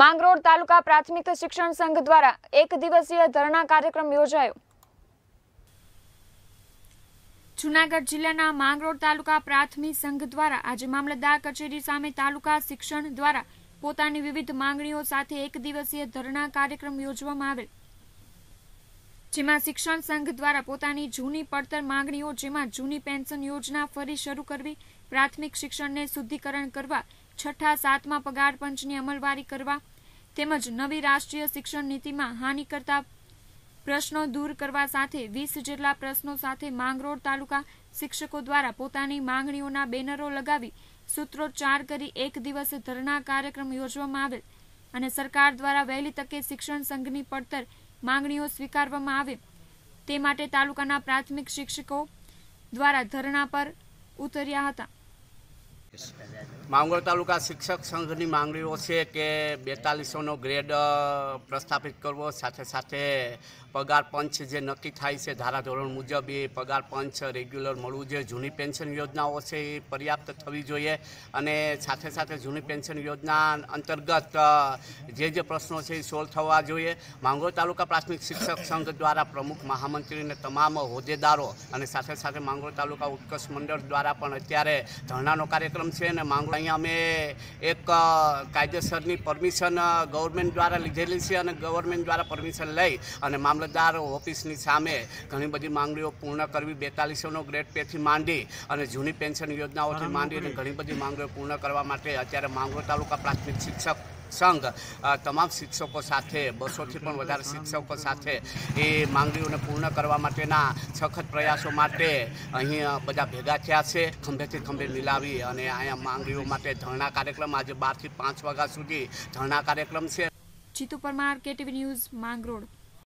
માંગરોળ તાલુકા પ્રાથમિક શિક્ષણ સંઘ દ્વારા એક દિવસીય ધરણા કાર્યક્રમ યોજાયો જૂનાગઢ જિલ્લાના માંગરોળ તાલુકા પ્રાથમિક સંઘ દ્વારા આજે મામલતદાર કચેરી સામે તાલુકા શિક્ષણ દ્વારા પોતાની વિવિધ માંગણીઓ સાથે એક દિવસીય ધરણા કાર્યક્રમ યોજવામાં આવેલ જેમાં શિક્ષણ સંઘ દ્વારા પોતાની જૂની પડતર માંગણીઓ જેમાં જૂની પેન્શન યોજના ફરી શરૂ કરવી પ્રાથમિક શિક્ષણને શુદ્ધિકરણ કરવા છઠ્ઠા સાતમા પગાર પંચની અમલવારી કરવા તેમજ નવી રાષ્ટ્રીય શિક્ષણ નીતિમાં હાનિ કરતા પ્રશ્નો દૂર કરવા સાથે વીસ જેટલા પ્રશ્નો સાથે માંગરોળ તાલુકા શિક્ષકો દ્વારા પોતાની માંગણીઓના બેનરો લગાવી સૂત્રોચ્ચાર કરી એક દિવસ ધરણા કાર્યક્રમ યોજવામાં આવેલ અને સરકાર દ્વારા વહેલી તકે શિક્ષણ સંઘની પડતર માંગણીઓ સ્વીકારવામાં આવે તે માટે તાલુકાના પ્રાથમિક શિક્ષકો દ્વારા ધરણા પર ઉતર્યા હતા માંગરોળ તાલુકા શિક્ષક સંઘની માંગણીઓ છે કે બેતાલીસોનો ગ્રેડ પ્રસ્થાપિત કરવો સાથે સાથે પગાર પંચ જે નક્કી થાય છે ધારાધોરણ મુજબ એ પગાર પંચ રેગ્યુલર મળવું જોઈએ જૂની પેન્શન યોજનાઓ છે એ પર્યાપ્ત થવી જોઈએ અને સાથે સાથે જૂની પેન્શન યોજના અંતર્ગત જે જે પ્રશ્નો છે એ સોલ્વ થવા જોઈએ માંગરોળ તાલુકા પ્રાથમિક શિક્ષક સંઘ દ્વારા પ્રમુખ મહામંત્રીને તમામ હોદ્દેદારો અને સાથે સાથે માંગરોળ તાલુકા ઉત્કર્ષ મંડળ દ્વારા પણ અત્યારે ધરણાનો કાર્યક્રમ કાર્યક્રમ છે અને માંગો અહીંયા અમે એક કાયદેસરની પરમિશન ગવર્મેન્ટ દ્વારા લીધેલી છે અને ગવર્મેન્ટ દ્વારા પરમિશન લઈ અને મામલતદાર ઓફિસની સામે ઘણી બધી માંગણીઓ પૂર્ણ કરવી બેતાલીસોનો ગ્રેડ પેથી માંડી અને જૂની પેન્શન યોજનાઓથી માંડી અને ઘણી બધી માંગણીઓ પૂર્ણ કરવા માટે અત્યારે માંગરોળ તાલુકા પ્રાથમિક શિક્ષક સંઘ તમામ શિક્ષકો સાથે બસોથી પણ વધારે શિક્ષકો સાથે એ માંગણીઓને પૂર્ણ કરવા માટેના સખત પ્રયાસો માટે અહીં બધા ભેગા થયા છે ખંભેથી ખંભે મિલાવી અને અહીંયા માંગણીઓ માટે ધરણા કાર્યક્રમ આજે બારથી પાંચ વાગ્યા સુધી ધરણા કાર્યક્રમ છે જીતુ પરમાર કેટીવી ન્યૂઝ માંગરોળ